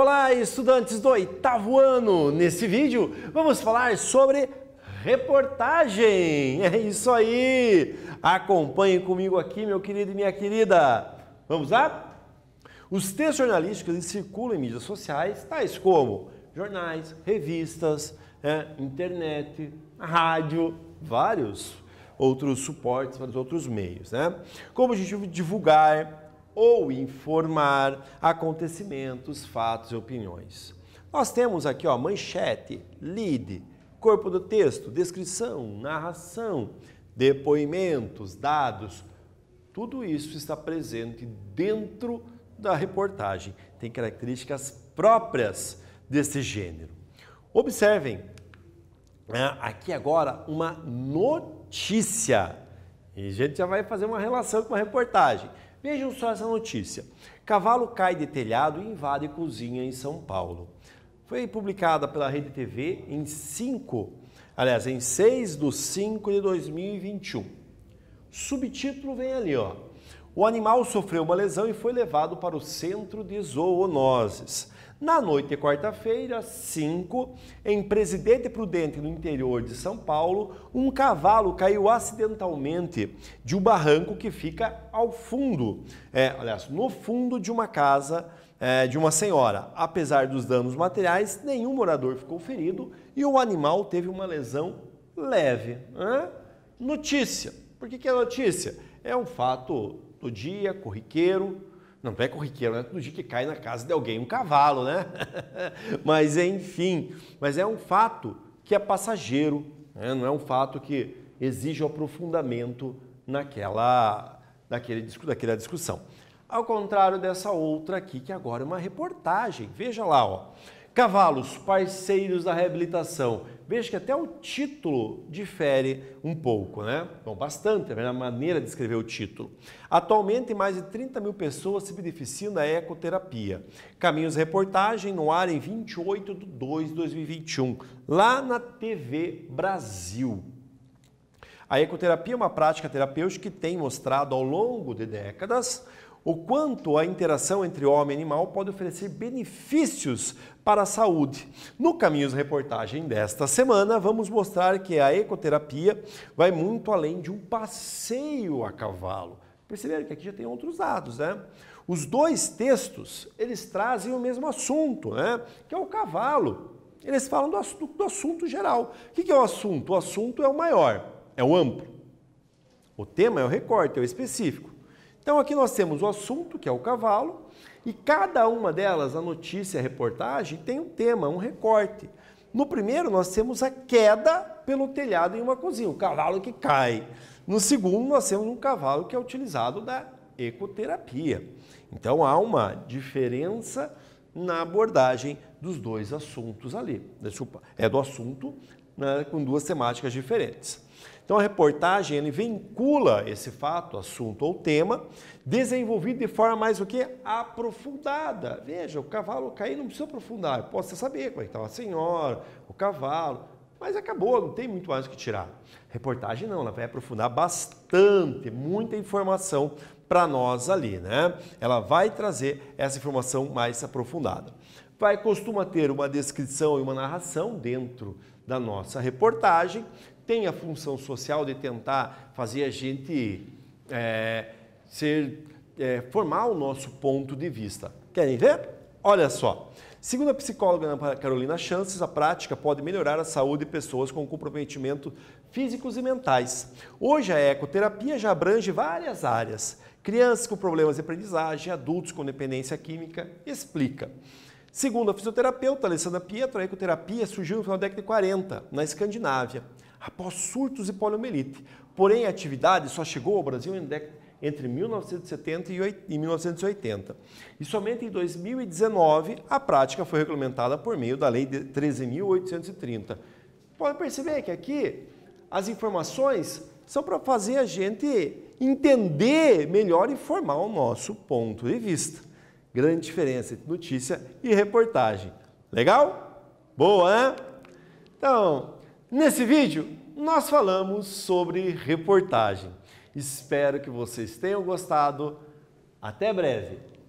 Olá, estudantes do oitavo ano! Nesse vídeo vamos falar sobre reportagem. É isso aí! Acompanhe comigo aqui, meu querido e minha querida. Vamos lá? Os textos jornalísticos eles circulam em mídias sociais, tais como jornais, revistas, é, internet, rádio, vários outros suportes, vários outros meios, né? Como gente divulgar, ou informar acontecimentos, fatos e opiniões. Nós temos aqui ó, manchete, lead, corpo do texto, descrição, narração, depoimentos, dados. Tudo isso está presente dentro da reportagem. Tem características próprias desse gênero. Observem, né, aqui agora uma notícia. E a gente já vai fazer uma relação com a reportagem. Vejam só essa notícia. Cavalo cai de telhado e invade cozinha em São Paulo. Foi publicada pela Rede TV em 5, aliás, em 6 de 5 de 2021. Subtítulo vem ali, ó. O animal sofreu uma lesão e foi levado para o centro de zoonoses. Na noite de quarta-feira, 5, em Presidente Prudente, no interior de São Paulo, um cavalo caiu acidentalmente de um barranco que fica ao fundo, é, aliás, no fundo de uma casa é, de uma senhora. Apesar dos danos materiais, nenhum morador ficou ferido e o animal teve uma lesão leve. Notícia. Por que, que é notícia? É um fato do dia, corriqueiro, não é corriqueiro, riqueiro, né? todo dia que cai na casa de alguém um cavalo, né? mas enfim, mas é um fato que é passageiro, né? não é um fato que exige aprofundamento naquela, naquele, naquela discussão. Ao contrário dessa outra aqui, que agora é uma reportagem. Veja lá, ó. Cavalos, parceiros da reabilitação, Veja que até o título difere um pouco, né? Bom, bastante, é a maneira de escrever o título. Atualmente, mais de 30 mil pessoas se beneficiam da ecoterapia. Caminhos Reportagem no ar em 28 de 2 de 2021, lá na TV Brasil. A ecoterapia é uma prática terapêutica que tem mostrado ao longo de décadas o quanto a interação entre homem e animal pode oferecer benefícios para a saúde. No Caminhos Reportagem desta semana, vamos mostrar que a ecoterapia vai muito além de um passeio a cavalo. Perceberam que aqui já tem outros dados, né? Os dois textos, eles trazem o mesmo assunto, né? Que é o cavalo. Eles falam do do assunto geral. O que é o assunto? O assunto é o maior, é o amplo. O tema é o recorte, é o específico. Então aqui nós temos o assunto, que é o cavalo, e cada uma delas, a notícia, a reportagem, tem um tema, um recorte. No primeiro, nós temos a queda pelo telhado em uma cozinha, o cavalo que cai. No segundo, nós temos um cavalo que é utilizado da ecoterapia. Então há uma diferença na abordagem dos dois assuntos ali. Desculpa, é do assunto né, com duas temáticas diferentes. Então a reportagem ele vincula esse fato, assunto ou tema, desenvolvido de forma mais o que aprofundada. Veja, o cavalo cair não precisa aprofundar. Eu posso saber como é que estava tá a senhora, o cavalo, mas acabou, não tem muito mais o que tirar. Reportagem não, ela vai aprofundar bastante, muita informação para nós ali, né? Ela vai trazer essa informação mais aprofundada vai costuma ter uma descrição e uma narração dentro da nossa reportagem, tem a função social de tentar fazer a gente é, ser é, formar o nosso ponto de vista. Querem ver? Olha só. Segundo a psicóloga Ana Carolina Chances, a prática pode melhorar a saúde de pessoas com comprometimento físicos e mentais. Hoje, a ecoterapia já abrange várias áreas. Crianças com problemas de aprendizagem, adultos com dependência química, explica. Segundo a fisioterapeuta Alessandra Pietro, a ecoterapia surgiu no final da década de 40, na Escandinávia, após surtos de poliomielite. Porém, a atividade só chegou ao Brasil entre 1970 e 1980. E somente em 2019 a prática foi regulamentada por meio da Lei 13.830. Pode perceber que aqui as informações são para fazer a gente entender melhor e formar o nosso ponto de vista. Grande diferença entre notícia e reportagem. Legal? Boa, né? Então, nesse vídeo nós falamos sobre reportagem. Espero que vocês tenham gostado. Até breve!